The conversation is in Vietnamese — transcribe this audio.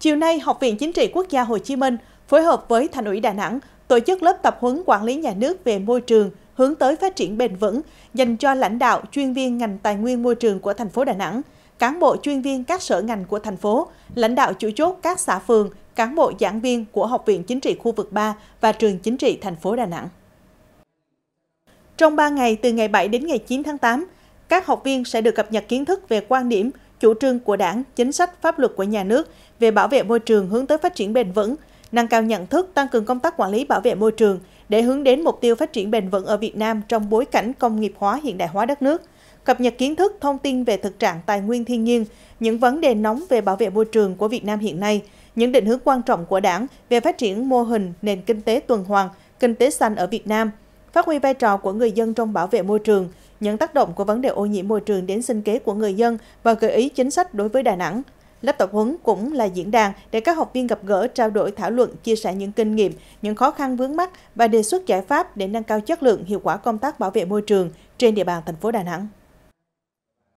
Chiều nay, Học viện Chính trị Quốc gia Hồ Chí Minh phối hợp với Thành ủy Đà Nẵng tổ chức lớp tập huấn quản lý nhà nước về môi trường hướng tới phát triển bền vững dành cho lãnh đạo, chuyên viên ngành tài nguyên môi trường của thành phố Đà Nẵng, cán bộ chuyên viên các sở ngành của thành phố, lãnh đạo chủ chốt các xã phường, cán bộ giảng viên của Học viện Chính trị khu vực 3 và trường chính trị thành phố Đà Nẵng. Trong 3 ngày từ ngày 7 đến ngày 9 tháng 8, các học viên sẽ được cập nhật kiến thức về quan điểm chủ trương của đảng, chính sách, pháp luật của nhà nước về bảo vệ môi trường hướng tới phát triển bền vững, nâng cao nhận thức, tăng cường công tác quản lý bảo vệ môi trường để hướng đến mục tiêu phát triển bền vững ở Việt Nam trong bối cảnh công nghiệp hóa hiện đại hóa đất nước, cập nhật kiến thức, thông tin về thực trạng tài nguyên thiên nhiên, những vấn đề nóng về bảo vệ môi trường của Việt Nam hiện nay, những định hướng quan trọng của đảng về phát triển mô hình nền kinh tế tuần hoàn, kinh tế xanh ở Việt Nam, phát huy vai trò của người dân trong bảo vệ môi trường, những tác động của vấn đề ô nhiễm môi trường đến sinh kế của người dân và gợi ý chính sách đối với Đà Nẵng. Lớp tập huấn cũng là diễn đàn để các học viên gặp gỡ, trao đổi, thảo luận, chia sẻ những kinh nghiệm, những khó khăn vướng mắt và đề xuất giải pháp để nâng cao chất lượng, hiệu quả công tác bảo vệ môi trường trên địa bàn thành phố Đà Nẵng.